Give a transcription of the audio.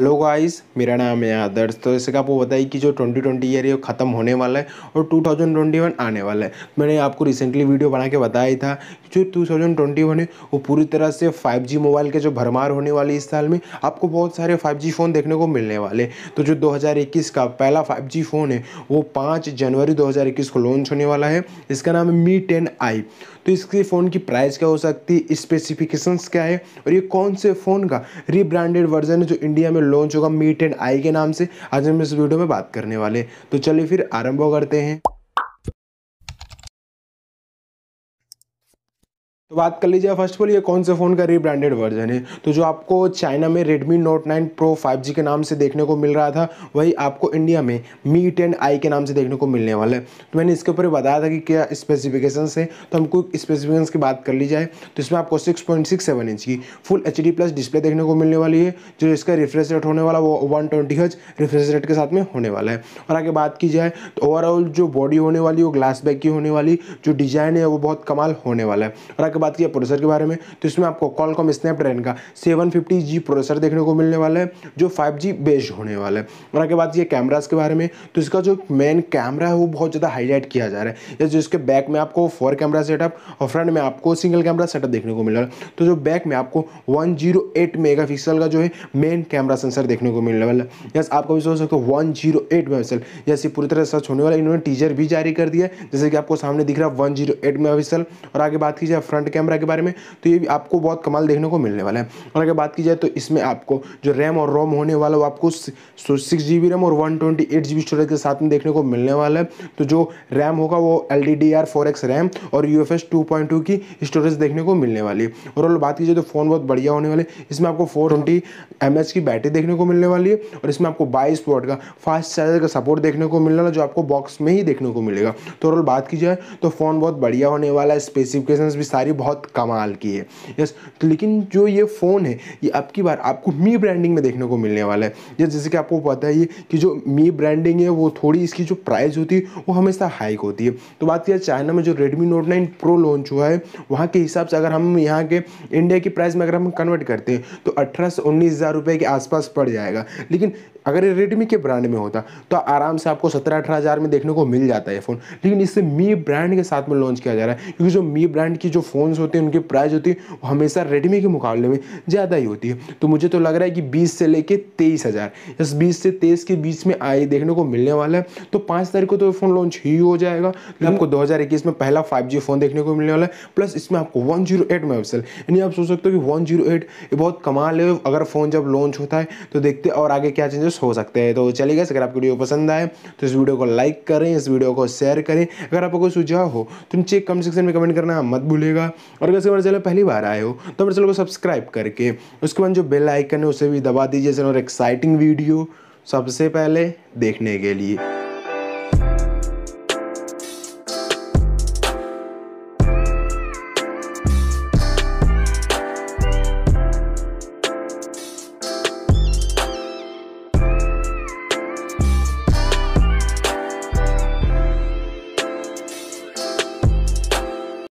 hello guys मेरा नाम है आदर्श तो जैसे कि आपको बताइए कि जो 2020 ईयर है वो ख़त्म होने वाला है और 2021 आने वाला है मैंने आपको रिसेंटली वीडियो बना के बताया था जो 2021 है वो पूरी तरह से 5G मोबाइल के जो भरमार होने वाली इस साल में आपको बहुत सारे 5G फ़ोन देखने को मिलने वाले तो जो दो का पहला फाइव फ़ोन है वो पाँच जनवरी दो को लॉन्च होने वाला है इसका नाम है मी टेन आई तो इसके फ़ोन की प्राइस क्या हो सकती है स्पेसिफिकेशंस क्या है और ये कौन से फ़ोन का रीब्रांडेड वर्जन है जो इंडिया में लॉन्च होगा मीट एंड आई के नाम से आज हम इस वीडियो में बात करने वाले तो चलिए फिर आरंभ करते हैं तो बात कर लीजिए फर्स्ट ऑफ ऑल ये कौन से फ़ोन का रीब्रांडेड वर्जन है तो जो आपको चाइना में Redmi Note 9 Pro 5G के नाम से देखने को मिल रहा था वही आपको इंडिया में Mi 10i के नाम से देखने को मिलने वाला है तो मैंने इसके ऊपर बताया था कि क्या स्पेसिफिकेशंस है तो हम क्विक स्पेसिफिकेशंस की बात कर ली जाए तो इसमें आपको 6.67 इंच की फुल एच प्लस डिस्प्ले देखने को मिलने वाली है जो इसका रिफ्रेश रेट होने वाला वो वन ट्वेंटी रिफ्रेश रेट के साथ में होने वाला है और आगे बात की जाए तो ओवरऑल जो बॉडी होने वाली वो ग्लास बैग की होने वाली जो डिज़ाइन है वो बहुत कमाल होने वाला है और आगे बात किया प्रोसेसर के बारे में तो इसमें आपको कॉलकॉम स्नैपड्रैगन का सेवन फिफ्टी जी प्रोसेसर देखने को मिलने वाला है जो फाइव जी बेस्ड होने वाला है और आगे बात किया कैमराज के बारे में तो इसका जो मेन कैमरा है वो बहुत ज़्यादा हाईलाइट किया जा रहा है या इसके बैक में आपको फोर कैमरा सेटअप और फ्रंट में आपको सिंगल कैमरा सेटअप देखने को मिल रहा है तो जो बैक में आपको one zero eight mega pixel का जो है मेन कैमरा सेंसर देखने को मिलने वाला है यस आपको भी सोच सकते हो one zero eight megapixel yes ये पूरी तरह सर्च होने वाला इन्होंने टीजर भी जारी कर दिया जैसे कि आपको सामने दिख रहा है वन जीरो एट मेगापिक्सल और आगे बात की जाए फ्रंट फ्रंट कैमरा के बारे में तो ये भी आपको बहुत कमाल देखने को मिलने वाला है और अगर बात की जाए तो इसमें आपको जो रैम और रोम होने वाला वो आपको सिक्स जी रैम और वन ट्वेंटी स्टोरेज के साथ में देखने को मिलने वाला है तो जो रैम होगा वो एल डी रैम और यू एफ की स्टोरेज देखने को मिलने वाली है और बात की जाए तो फ़ोन बहुत बढ़िया होने वाले इसमें आपको फोर ट्वेंटी की बैटरी देखने को मिलने वाली है और इसमें आपको बाईस वोट का फास्ट चार्जर का सपोर्ट देखने को मिलने वाला जो आपको बॉक्स में ही देखने को मिलेगा तो और बात की जाए तो फ़ोन बहुत बढ़िया होने वाला है स्पेसिफिकेशंस भी सारी बहुत कमाल की है यस तो लेकिन जो ये फ़ोन है ये अब की बार आपको मी ब्रांडिंग में देखने को मिलने वाला है यस जैसे कि आपको पता ही है कि जो मी ब्रांडिंग है वो थोड़ी इसकी जो प्राइस होती है वो हमेशा हाइक होती है तो बात किया चाइना में जो Redmi note nine pro launch हुआ है वहाँ के हिसाब से अगर हम यहाँ के इंडिया की प्राइस में अगर हम कन्वर्ट करते हैं तो अठारह से उन्नीस के आसपास पड़ जाएगा लेकिन अगर ये रेडमी के ब्रांड में होता तो आराम से आपको सत्रह अठारह हज़ार में देखने को मिल जाता है फ़ोन लेकिन इससे मी ब्रांड के साथ में लॉन्च किया जा रहा है क्योंकि जो मी ब्रांड की जो फ़ोन्स होते हैं उनकी प्राइस होती है वो हमेशा रेडमी के मुकाबले में ज़्यादा ही होती है तो मुझे तो लग रहा है कि बीस से लेकर तेईस हज़ार इस बीस से तेईस के बीच में आए देखने को मिलने वाला है तो पाँच तारीख को तो फ़ोन लॉन्च ही हो जाएगा तो आपको दो में पहला फाइव फ़ोन देखने को मिलने वाला है प्लस इसमें आपको वन जीरो एट यानी आप सोच सकते हो कि वन जीरो एट ये बहुत कमाल है अगर फ़ोन जब लॉन्च होता है तो देखते और आगे क्या चेंजेस यूज़ हो सकते हैं तो चलिए गैस अगर आपको वीडियो पसंद आए तो इस वीडियो को लाइक करें इस वीडियो को शेयर करें अगर आपको कोई सुझाव हो तो नीचे कमेंट सेक्शन में कमेंट करना मत भूलेगा और अगर हमारे चैनल पहली बार आए हो तो हमारे चैनल को सब्सक्राइब करके उसके बाद जो बेल आइकन है उसे भी दबा दीजिए और एक्साइटिंग वीडियो सबसे पहले देखने के लिए